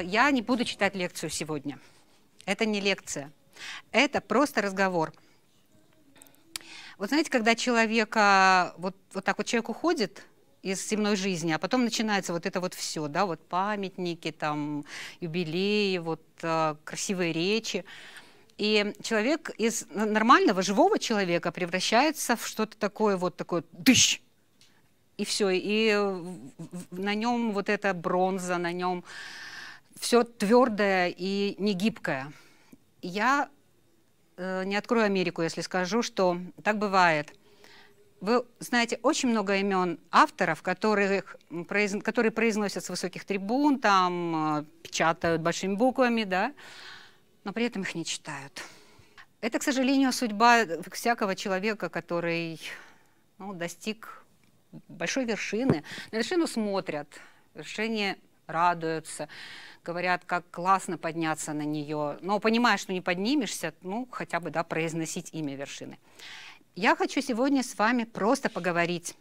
я не буду читать лекцию сегодня. Это не лекция. Это просто разговор. Вот знаете, когда человека, вот, вот так вот человек уходит из земной жизни, а потом начинается вот это вот все, да, вот памятники, там, юбилеи, вот э, красивые речи. И человек из нормального, живого человека превращается в что-то такое, вот такое дыщ, и все, и на нем вот эта бронза, на нем все твердое и негибкое. Я э, не открою Америку, если скажу, что так бывает. Вы знаете очень много имен авторов, которых, произ, которые произносят с высоких трибун, там э, печатают большими буквами, да, но при этом их не читают. Это, к сожалению, судьба всякого человека, который ну, достиг большой вершины. На вершину смотрят, вершине радуются, говорят, как классно подняться на нее. Но понимая, что не поднимешься, ну, хотя бы, да, произносить имя вершины. Я хочу сегодня с вами просто поговорить.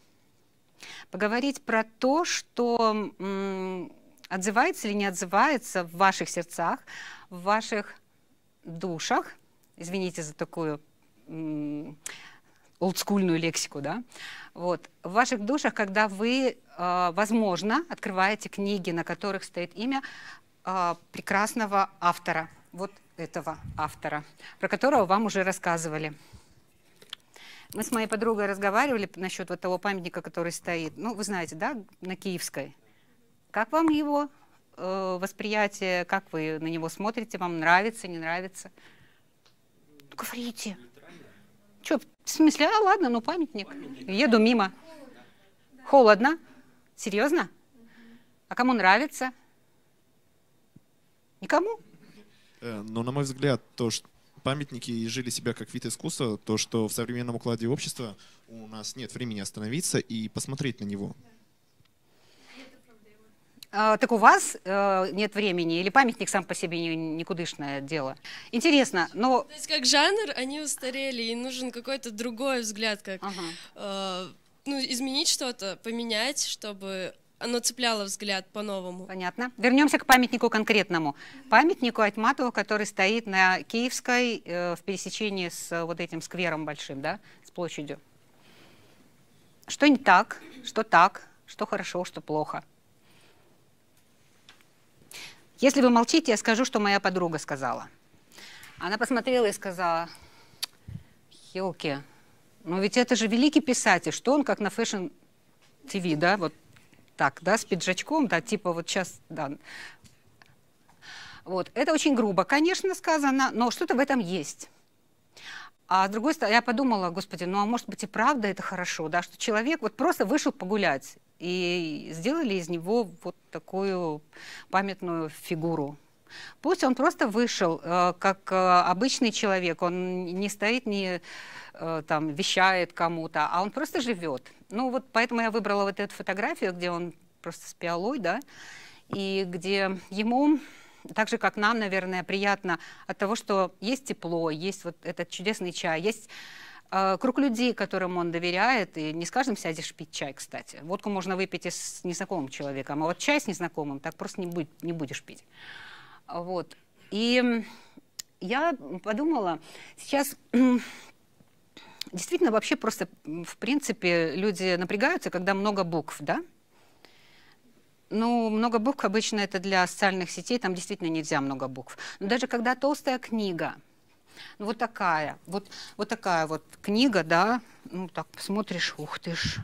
Поговорить про то, что отзывается или не отзывается в ваших сердцах, в ваших душах, извините за такую олдскульную лексику, да, вот, в ваших душах, когда вы, а, возможно, открываете книги, на которых стоит имя а, прекрасного автора, вот этого автора, про которого вам уже рассказывали. Мы с моей подругой разговаривали насчет вот того памятника, который стоит, ну, вы знаете, да, на Киевской. Как вам его э, восприятие, как вы на него смотрите, вам нравится, не нравится? Ну, говорите. Что, в смысле, а ладно, ну памятник. памятник. Еду мимо. Холодно? Серьезно? А кому нравится? Никому? Э, Но, ну, на мой взгляд, то, что памятники жили себя как вид искусства, то, что в современном укладе общества у нас нет времени остановиться и посмотреть на него. А, так у вас э, нет времени, или памятник сам по себе не, никудышное дело. Интересно, но... То есть как жанр они устарели, и нужен какой-то другой взгляд, как ага. э, ну, изменить что-то, поменять, чтобы оно цепляло взгляд по-новому. Понятно. Вернемся к памятнику конкретному. Памятнику Айтматову, который стоит на Киевской э, в пересечении с э, вот этим сквером большим, да, с площадью. Что не так, что так, что хорошо, что плохо – если вы молчите, я скажу, что моя подруга сказала. Она посмотрела и сказала, елки, ну ведь это же великий писатель, что он как на фэшн ТВ, да, вот так, да, с пиджачком, да, типа вот сейчас, да. Вот, это очень грубо, конечно, сказано, но что-то в этом есть. А с другой стороны, я подумала, господи, ну а может быть и правда это хорошо, да, что человек вот просто вышел погулять и сделали из него вот такую памятную фигуру. Пусть он просто вышел, э, как э, обычный человек, он не стоит, не э, там, вещает кому-то, а он просто живет. Ну вот поэтому я выбрала вот эту фотографию, где он просто с пиалой, да, и где ему так же, как нам, наверное, приятно от того, что есть тепло, есть вот этот чудесный чай, есть э, круг людей, которым он доверяет, и не с каждым сядешь пить чай, кстати. Водку можно выпить и с незнакомым человеком, а вот чай с незнакомым так просто не, будь, не будешь пить. Вот. И я подумала, сейчас действительно вообще просто, в принципе, люди напрягаются, когда много букв, да? ну, много букв обычно это для социальных сетей, там действительно нельзя много букв. Но даже когда толстая книга, ну, вот такая, вот, вот такая вот книга, да, ну, так смотришь, ух ты ж.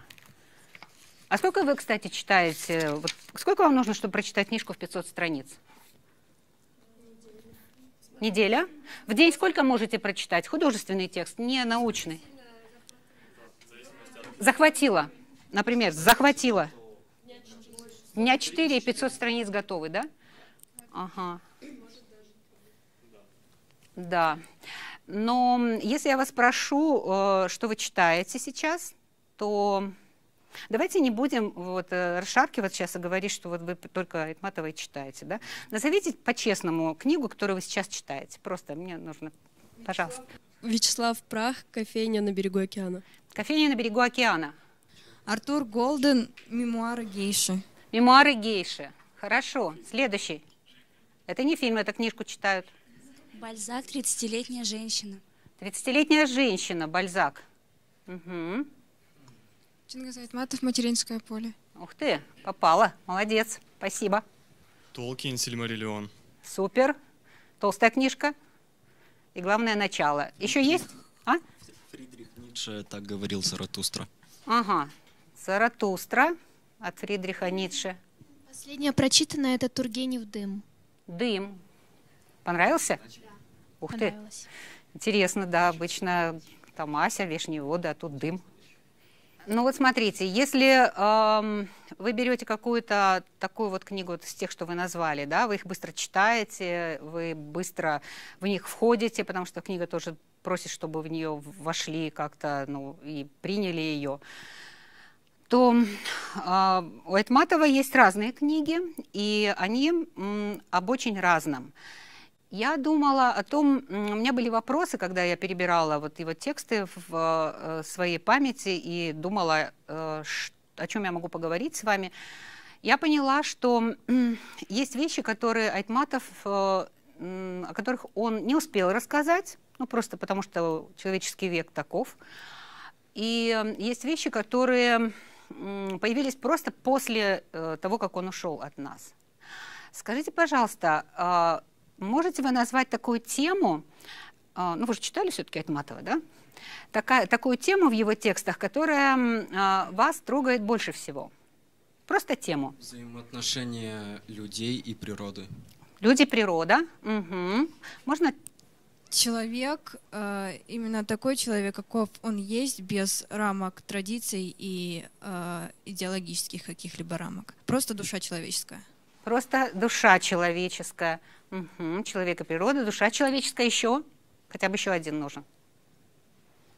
А сколько вы, кстати, читаете, вот, сколько вам нужно, чтобы прочитать книжку в 500 страниц? Неделя? В день сколько можете прочитать? Художественный текст, не научный. Захватила, например, захватила. У меня 4 и 500 страниц готовы, да? Ага. Да. Но если я вас прошу, э, что вы читаете сейчас, то давайте не будем вот э, расшаркивать сейчас и говорить, что вот вы только Айтматова и читаете. Да? Назовите по-честному книгу, которую вы сейчас читаете. Просто мне нужно, пожалуйста. Вячеслав Прах, «Кофейня на берегу океана». «Кофейня на берегу океана». Артур Голден, «Мемуары гейши». Мемуары гейши. Хорошо. Следующий. Это не фильм, это книжку читают. Бальзак, 30-летняя женщина. 30-летняя женщина, Бальзак. Угу. Чингиз Айтматов, материнское поле. Ух ты, попала. Молодец. Спасибо. Толкин, Сильмариллион. Супер. Толстая книжка. И главное, начало. Еще есть? А? Фридрих Ницше так говорил Заратустра. Ага. Заратустра от Фридриха Ницше. Последнее прочитанное – это Тургенев «Дым». «Дым». Понравился? Да. Ух ты. Интересно, да, обычно там Ася, лишние воды, а тут дым. Ну вот смотрите, если эм, вы берете какую-то такую вот книгу вот из тех, что вы назвали, да, вы их быстро читаете, вы быстро в них входите, потому что книга тоже просит, чтобы в нее вошли как-то, ну, и приняли ее что а, у Айтматова есть разные книги, и они об очень разном. Я думала о том, у меня были вопросы, когда я перебирала вот его тексты в э, своей памяти и думала, э, о чем я могу поговорить с вами. Я поняла, что есть вещи, которые Айтматов, э, о которых он не успел рассказать, ну просто потому что человеческий век таков. И есть вещи, которые появились просто после э, того, как он ушел от нас. Скажите, пожалуйста, а, можете вы назвать такую тему, а, ну вы же читали все-таки Айтматова, да? Такая, такую тему в его текстах, которая а, вас трогает больше всего? Просто тему. Взаимоотношения людей и природы. Люди, природа. Угу. Можно человек, э, именно такой человек, каков он есть, без рамок традиций и э, идеологических каких-либо рамок. Просто душа человеческая. Просто душа человеческая. Угу. Человек и природа, душа человеческая еще. Хотя бы еще один нужен.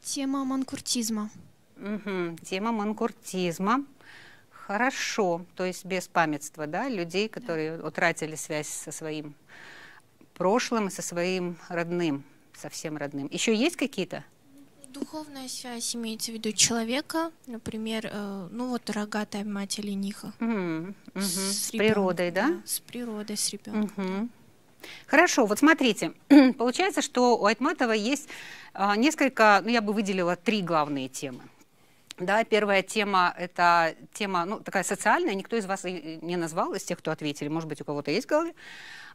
Тема манкуртизма. Угу. Тема манкуртизма. Хорошо, то есть без памятства, да, людей, которые да. утратили связь со своим прошлым со своим родным, со всем родным. Еще есть какие-то? Духовная связь имеется в виду человека, например, э, ну вот рогатая мать или ниха. Mm -hmm. с, с природой, да? да? С природой, с ребенком. Mm -hmm. Хорошо, вот смотрите, получается, что у Айтматова есть э, несколько, ну я бы выделила три главные темы. Да, первая тема – это тема, ну, такая социальная, никто из вас не назвал, из тех, кто ответили, может быть, у кого-то есть в голове.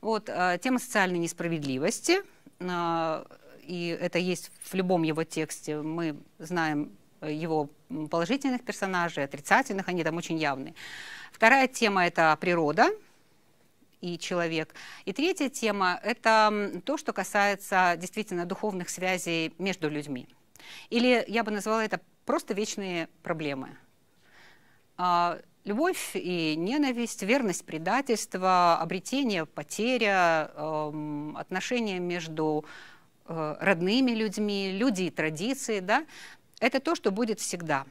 Вот, э, тема социальной несправедливости, э, и это есть в любом его тексте. Мы знаем э, его положительных персонажей, отрицательных, они там очень явны. Вторая тема – это природа и человек. И третья тема – это то, что касается действительно духовных связей между людьми. Или я бы назвала это просто вечные проблемы. А, любовь и ненависть, верность, предательство, обретение, потеря, эм, отношения между э, родными людьми, люди и традиции, да, это то, что будет всегда.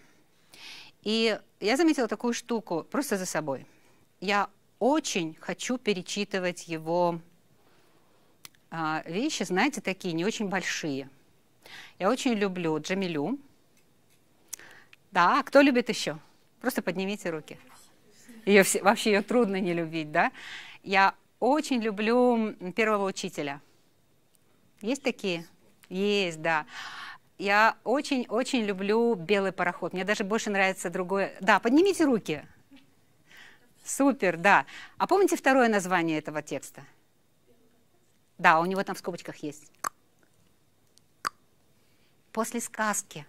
И я заметила такую штуку просто за собой. Я очень хочу перечитывать его а, вещи, знаете, такие не очень большие. Я очень люблю Джамилю, да, а кто любит еще? Просто поднимите руки. Ее все, вообще ее трудно не любить, да? Я очень люблю первого учителя. Есть такие? Есть, да. Я очень-очень люблю белый пароход. Мне даже больше нравится другое. Да, поднимите руки. Супер, да. А помните второе название этого текста? Да, у него там в скобочках есть. После сказки.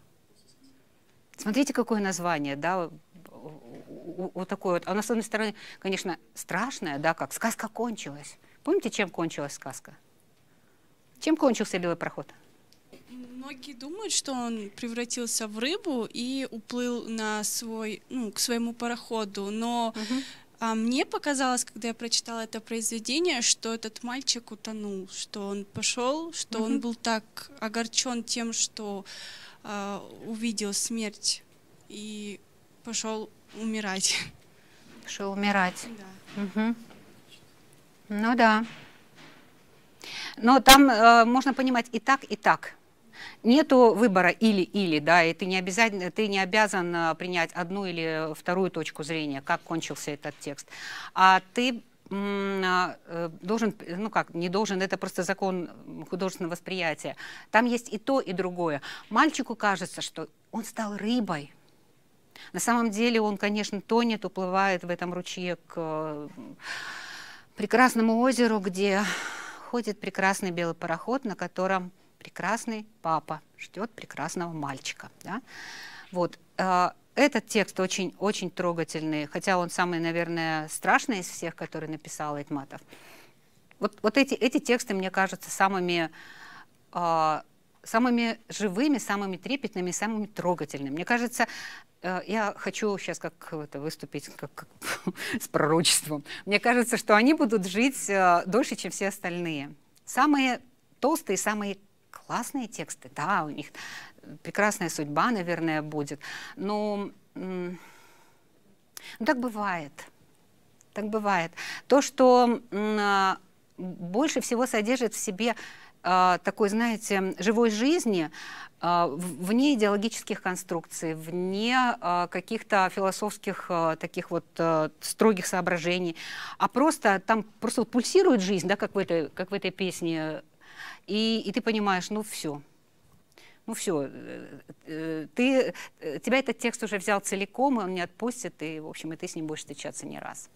Смотрите, какое название, да, вот такое вот. Оно, с одной стороны, конечно, страшное, да, как сказка кончилась. Помните, чем кончилась сказка? Чем кончился белый проход? Многие думают, что он превратился в рыбу и уплыл на свой, ну, к своему пароходу, но угу. а мне показалось, когда я прочитала это произведение, что этот мальчик утонул, что он пошел, что угу. он был так огорчен тем, что а, увидел смерть и пошел умирать. Пошел умирать. Да. Угу. Ну да. Но там э, можно понимать и так, и так. Нету выбора или-или, да, и ты не, обязательно, ты не обязан э, принять одну или вторую точку зрения, как кончился этот текст. А ты э, должен, ну как, не должен, это просто закон художественного восприятия. Там есть и то, и другое. Мальчику кажется, что он стал рыбой. На самом деле он, конечно, тонет, уплывает в этом ручье к э, прекрасному озеру, где ходит прекрасный белый пароход, на котором прекрасный папа ждет прекрасного мальчика. Да? Вот. Э, этот текст очень-очень трогательный, хотя он самый, наверное, страшный из всех, которые написал Айтматов. Вот, вот эти, эти тексты, мне кажется, самыми, э, самыми живыми, самыми трепетными, самыми трогательными. Мне кажется, э, я хочу сейчас как это, выступить как, как, с пророчеством. Мне кажется, что они будут жить э, дольше, чем все остальные. Самые толстые, самые классные тексты, да, у них прекрасная судьба, наверное, будет. Но ну, так бывает. Так бывает. То, что а, больше всего содержит в себе э, такой, знаете, живой жизни, э, вне идеологических конструкций, вне э, каких-то философских э, таких вот э, строгих соображений, а просто там просто пульсирует жизнь, да, как в этой, как в этой песне, и, и ты понимаешь, ну все, ну все, э, э, ты, э, тебя этот текст уже взял целиком, и он не отпустит, и, в общем, и ты с ним будешь встречаться не раз.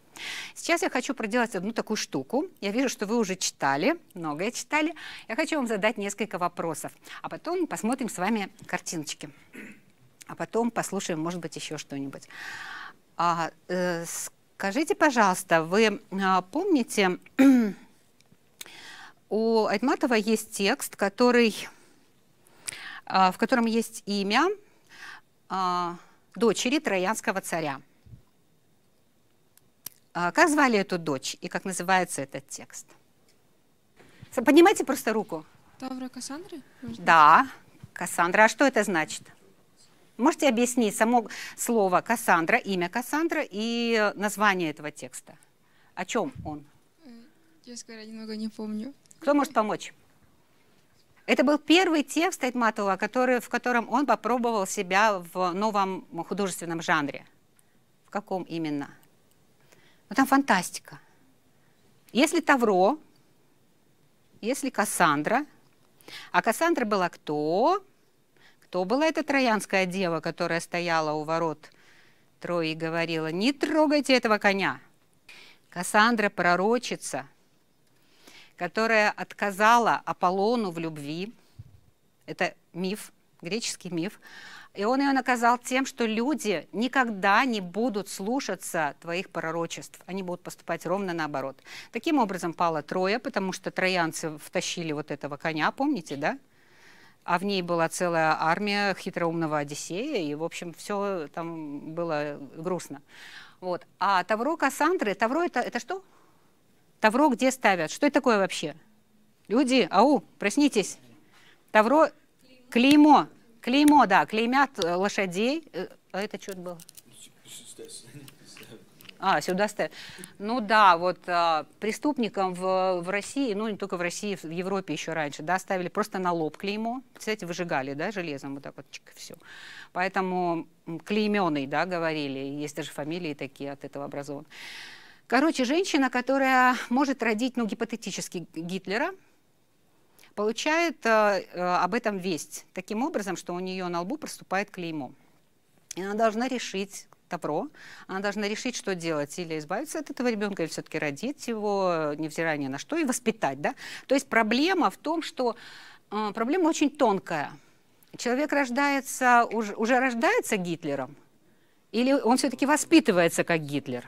Сейчас я хочу проделать одну такую штуку. Я вижу, что вы уже читали, многое читали. Я хочу вам задать несколько вопросов, а потом посмотрим с вами картиночки. А потом послушаем, может быть, еще что-нибудь. А, э, скажите, пожалуйста, вы а, помните, у Айтматова есть текст, который а, в котором есть имя а, дочери троянского царя. А, как звали эту дочь и как называется этот текст? Поднимайте просто руку. Тавра Кассандра? Да, Кассандра. А что это значит? Можете объяснить само слово Кассандра, имя Кассандра и название этого текста? О чем он? Э, я, скорее, немного не помню. Кто может помочь? Это был первый текст Айтматова, который, в котором он попробовал себя в новом художественном жанре. В каком именно? Ну, там фантастика. Если Тавро, если Кассандра, а Кассандра была кто? Кто была эта троянская дева, которая стояла у ворот Трои и говорила, не трогайте этого коня. Кассандра пророчится – которая отказала Аполлону в любви. Это миф, греческий миф. И он ее наказал тем, что люди никогда не будут слушаться твоих пророчеств. Они будут поступать ровно наоборот. Таким образом пала Троя, потому что троянцы втащили вот этого коня, помните, да? А в ней была целая армия хитроумного Одиссея, и, в общем, все там было грустно. Вот. А Тавро Кассандры, Тавро это, это что? Тавро где ставят? Что это такое вообще? Люди, ау, проснитесь. Тавро, клеймо. Клеймо, да, клеймят э, лошадей. Э, а это что было? А, сюда ставят. Ну да, вот а, преступникам в, в России, ну не только в России, в Европе еще раньше, да, ставили просто на лоб клеймо. Кстати, выжигали, да, железом вот так вот, чик, все. Поэтому клейменный, да, говорили, есть даже фамилии такие от этого образованы. Короче, женщина, которая может родить, ну, гипотетически Гитлера, получает э, э, об этом весть таким образом, что у нее на лбу проступает клеймо. И она должна решить добро, она должна решить, что делать, или избавиться от этого ребенка, или все-таки родить его, невзирая ни на что, и воспитать. Да? То есть проблема в том, что э, проблема очень тонкая. Человек рождается, уже, уже рождается Гитлером, или он все-таки воспитывается как Гитлер?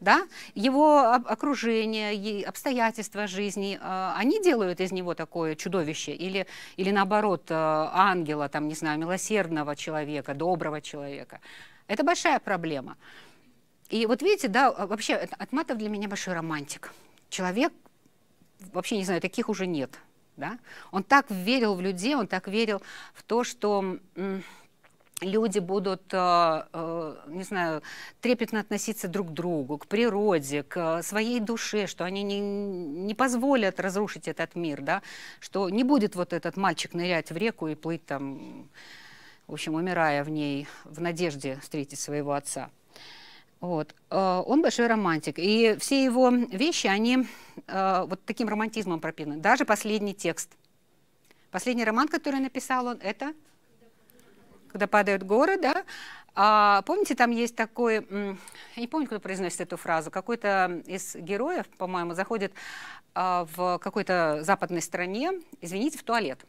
да, его окружение, обстоятельства жизни, а, они делают из него такое чудовище или, или наоборот э, ангела, там, не знаю, милосердного человека, доброго человека. Это большая проблема. И вот видите, да, а, вообще э, Атматов для меня большой романтик. Человек, вообще не знаю, таких уже нет. Да? Он так верил в людей, он так верил в то, что люди будут, э, э, не знаю, трепетно относиться друг к другу, к природе, к э, своей душе, что они не, не позволят разрушить этот мир, да, что не будет вот этот мальчик нырять в реку и плыть там, в общем, умирая в ней, в надежде встретить своего отца. Вот. Он большой романтик. И все его вещи, они вот таким романтизмом пропитаны. Даже последний текст. Последний роман, который написал он, это когда падают горы, да, а, помните, там есть такой, я не помню, кто произносит эту фразу, какой-то из героев, по-моему, заходит а, в какой-то западной стране, извините, в туалет.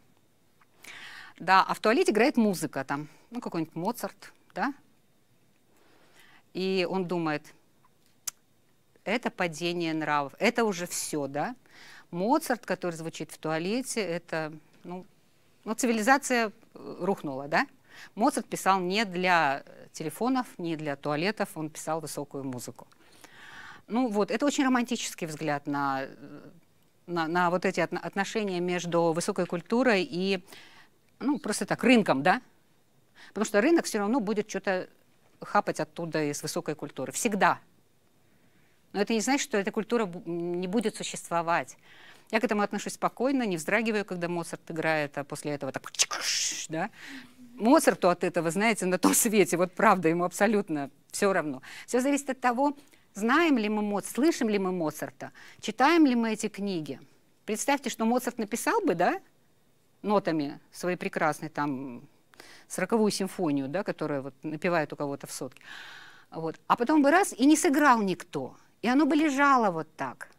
Да, а в туалете играет музыка там, ну, какой-нибудь Моцарт, да. И он думает, это падение нравов, это уже все, да. Моцарт, который звучит в туалете, это, ну, ну цивилизация э, рухнула, да. Моцарт писал не для э, телефонов, не для туалетов, он писал высокую музыку. Ну вот, это очень романтический взгляд на, э, на, на вот эти отношения между высокой культурой и, ну, просто так, рынком, да? Потому что рынок все равно будет что-то хапать оттуда из высокой культуры. Всегда. Но это не значит, что эта культура не будет существовать. Я к этому отношусь спокойно, не вздрагиваю, когда Моцарт играет, а после этого так... Да? Моцарту от этого, знаете, на том свете, вот правда, ему абсолютно все равно. Все зависит от того, знаем ли мы Моцарта, слышим ли мы Моцарта, читаем ли мы эти книги. Представьте, что Моцарт написал бы, да, нотами своей прекрасной там сороковую симфонию, да, которая вот напевает у кого-то в сотке. Вот. А потом бы раз, и не сыграл никто. И оно бы лежало вот так.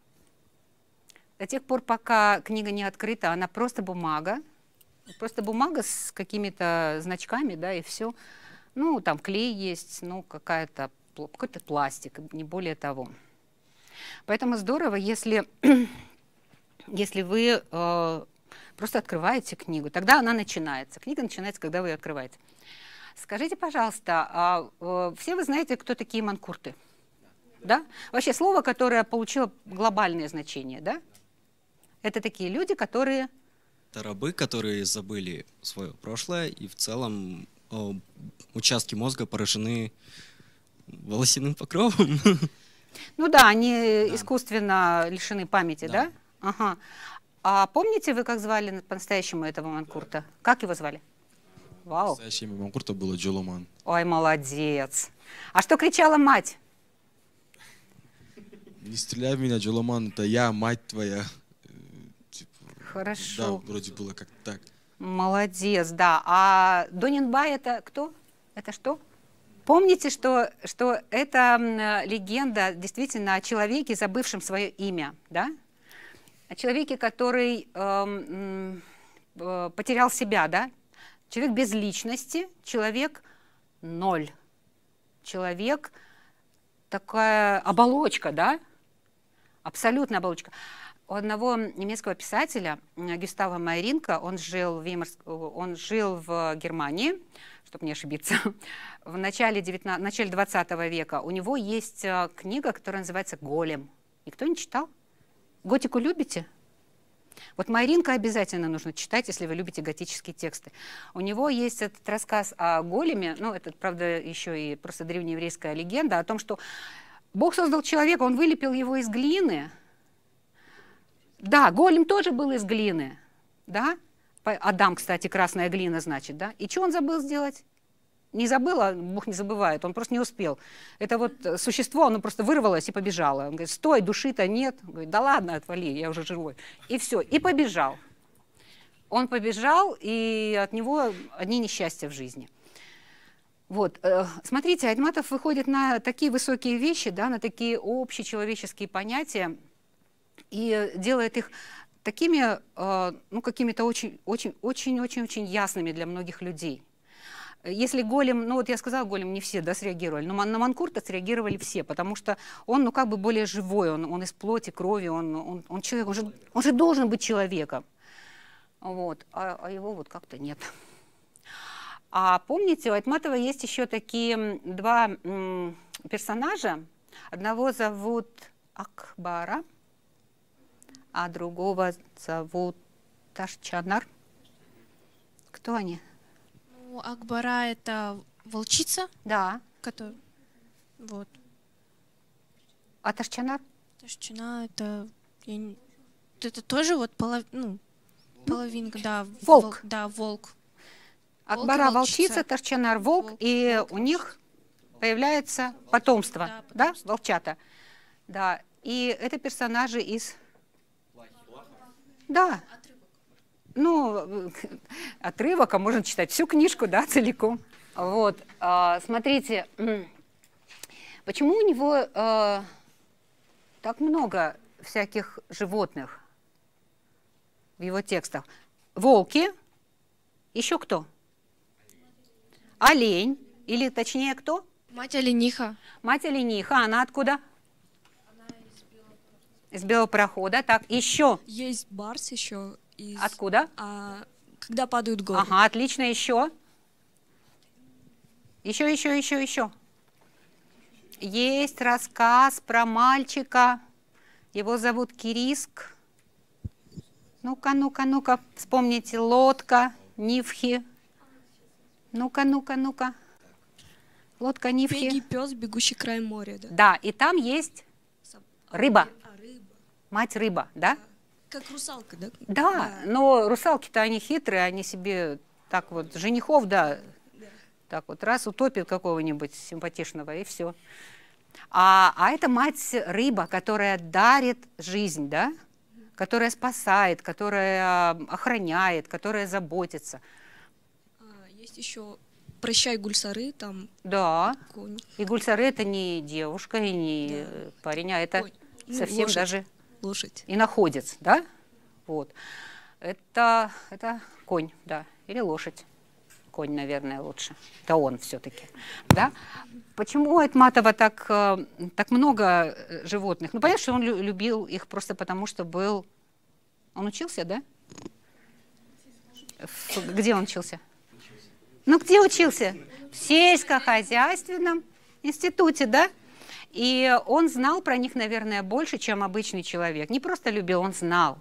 До тех пор, пока книга не открыта, она просто бумага, Просто бумага с какими-то значками, да, и все. Ну, там клей есть, ну, какая-то, какой-то пластик, не более того. Поэтому здорово, если, если вы э, просто открываете книгу, тогда она начинается. Книга начинается, когда вы ее открываете. Скажите, пожалуйста, а, э, все вы знаете, кто такие манкурты? Да? Вообще слово, которое получило глобальное значение, да? Это такие люди, которые это рабы, которые забыли свое прошлое, и в целом о, участки мозга поражены волосяным покровом. Ну да, они да. искусственно лишены памяти, да? да? Ага. А помните вы, как звали по-настоящему этого Манкурта? Как его звали? Вау. По-настоящему Манкурта было Джоломан. Ой, молодец. А что кричала мать? Не стреляй в меня, Джоломан, это я, мать твоя хорошо. Да, вроде было как так. Молодец, да. А Донинбай это кто? Это что? Помните, что, что это легенда действительно о человеке, забывшем свое имя, да? О человеке, который эм, э, потерял себя, да? Человек без личности, человек ноль. Человек такая оболочка, да? Абсолютная оболочка у одного немецкого писателя Гюстава Майринка, он жил в, Веймарск... Э, он жил в Германии, чтобы не ошибиться, в начале, 19... начале 20 века. У него есть э, книга, которая называется «Голем». Никто не читал? Готику любите? Вот Майринка обязательно нужно читать, если вы любите готические тексты. У него есть этот рассказ о големе, ну, это, правда, еще и просто древнееврейская легенда о том, что Бог создал человека, он вылепил его из глины, да, голем тоже был из глины, да? Адам, кстати, красная глина, значит, да? И что он забыл сделать? Не забыл, а Бог не забывает, он просто не успел. Это вот существо, оно просто вырвалось и побежало. Он говорит, стой, души-то нет. Он говорит, да ладно, отвали, я уже живой. И все, и побежал. Он побежал, и от него одни несчастья в жизни. Вот, э, смотрите, Айтматов выходит на такие высокие вещи, да, на такие общечеловеческие понятия, и делает их такими, э, ну, какими-то очень-очень-очень-очень ясными для многих людей. Если голем, ну вот я сказала, голем не все да, среагировали, но на Манкурта среагировали все, потому что он, ну как бы более живой, он, он из плоти, крови, он, он, он человек, он же, он же должен быть человеком. Вот, а, а его вот как-то нет. А помните, у Айтматова есть еще такие два персонажа. Одного зовут Акбара, а другого зовут Ташчанар. Кто они? Ну, Акбара это волчица? Да. Который, Вот. А Ташчанар? Ташчана это... Я... Это тоже вот полов... ну, половинка, да. Волк. волк да, волк. Акбара волчица, волчица Ташчанар волк, волк, и волк. у них появляется потомство, да, потомство. да, волчата. Да, и это персонажи из да. Отрывок. Ну, отрывок, а можно читать всю книжку, да, целиком. Вот, а, смотрите, почему у него а, так много всяких животных в его текстах? Волки, еще кто? Олень, или точнее кто? Мать олениха. Мать олениха, а она откуда? Из белого парохода. Так, еще. Есть барс еще. Из... Откуда? А, когда падают горы. Ага, отлично, еще. Еще, еще, еще, еще. Есть рассказ про мальчика. Его зовут Кириск. Ну-ка, ну-ка, ну-ка, вспомните, лодка, нивхи. Ну-ка, ну-ка, ну-ка. Лодка нивхи. Пегий пес, бегущий край моря. Да, да и там есть рыба мать рыба, да? Как русалка, да? Да, да. но русалки-то они хитрые, они себе так вот, женихов, да, да. так вот, раз утопит какого-нибудь симпатичного, и все. А, а это мать рыба, которая дарит жизнь, да? Которая спасает, которая охраняет, которая заботится. А, есть еще «Прощай, Гульсары», там... Да, конь. и Гульсары – это не девушка, и не да. парень, а это Ой. Ну, совсем ну, даже лошадь. И находец, да? Вот. Это, это конь, да, или лошадь. Конь, наверное, лучше. Это он все-таки, да? Почему у Айтматова так, э, так много э, животных? Ну, понятно, что он любил их просто потому, что был... Он учился, да? Где он учился? Ну, где учился? В сельскохозяйственном институте, да? И он знал про них, наверное, больше, чем обычный человек. Не просто любил, он знал.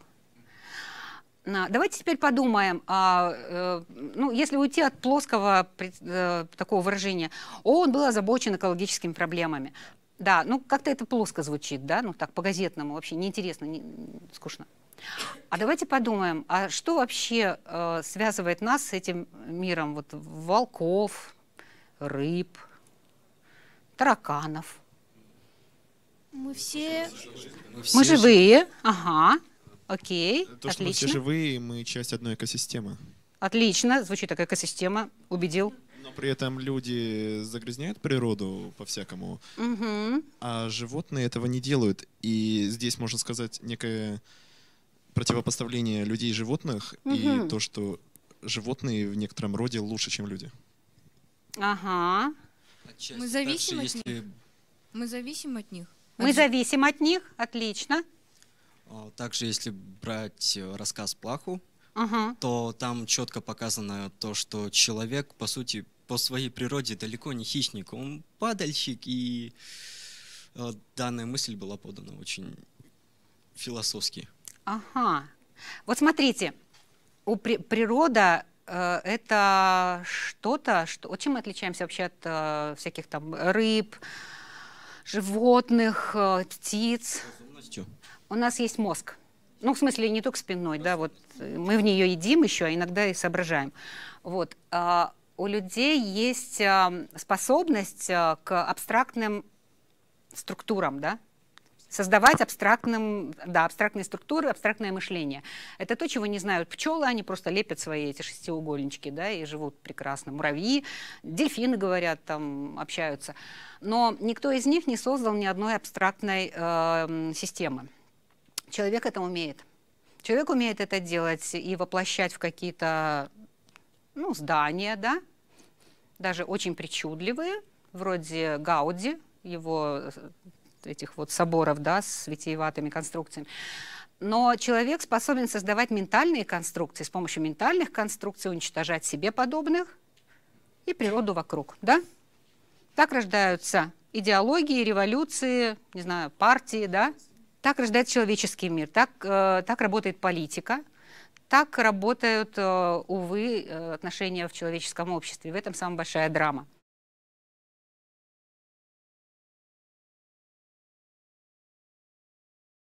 Давайте теперь подумаем, а, э, ну, если уйти от плоского э, такого выражения, он был озабочен экологическими проблемами. Да, ну как-то это плоско звучит, да, ну так по-газетному вообще неинтересно, не, скучно. А давайте подумаем, а что вообще э, связывает нас с этим миром? Вот волков, рыб, тараканов – мы все... Мы, живые. Ага. Окей. То, Отлично. мы все живые, мы часть одной экосистемы. Отлично. Звучит такая экосистема. Убедил. Но при этом люди загрязняют природу по-всякому, угу. а животные этого не делают. И здесь, можно сказать, некое противопоставление людей и животных угу. и то, что животные в некотором роде лучше, чем люди. Ага. Отчасти. Мы зависим, Также, от если... них. мы зависим от них. Мы зависим от них, отлично. А, также, если брать э, рассказ Плаху, угу. то там четко показано то, что человек, по сути, по своей природе далеко не хищник, он падальщик, и э, данная мысль была подана очень философски. Ага. Вот смотрите, у при природа э, это что-то, что... чем мы отличаемся вообще от э, всяких там рыб, животных, э, птиц. У нас есть мозг. Ну, в смысле, не только спиной, да, вот э, мы в нее едим еще, а иногда и соображаем. Вот. А у людей есть способность э, к абстрактным структурам, да, создавать абстрактным, да, абстрактные структуры, абстрактное мышление. Это то, чего не знают пчелы, они просто лепят свои эти шестиугольнички, да, и живут прекрасно. Муравьи, дельфины, говорят, там общаются. Но никто из них не создал ни одной абстрактной э, системы. Человек это умеет. Человек умеет это делать и воплощать в какие-то ну, здания, да, даже очень причудливые, вроде Гауди, его э, этих вот соборов, да, с витиеватыми конструкциями. Но человек способен создавать ментальные конструкции, с помощью ментальных конструкций уничтожать себе подобных и природу вокруг, да? Так рождаются идеологии, революции, не знаю, партии, да? Так рождается человеческий мир, так, э, так работает политика, так работают, э, увы, э, отношения в человеческом обществе. В этом самая большая драма.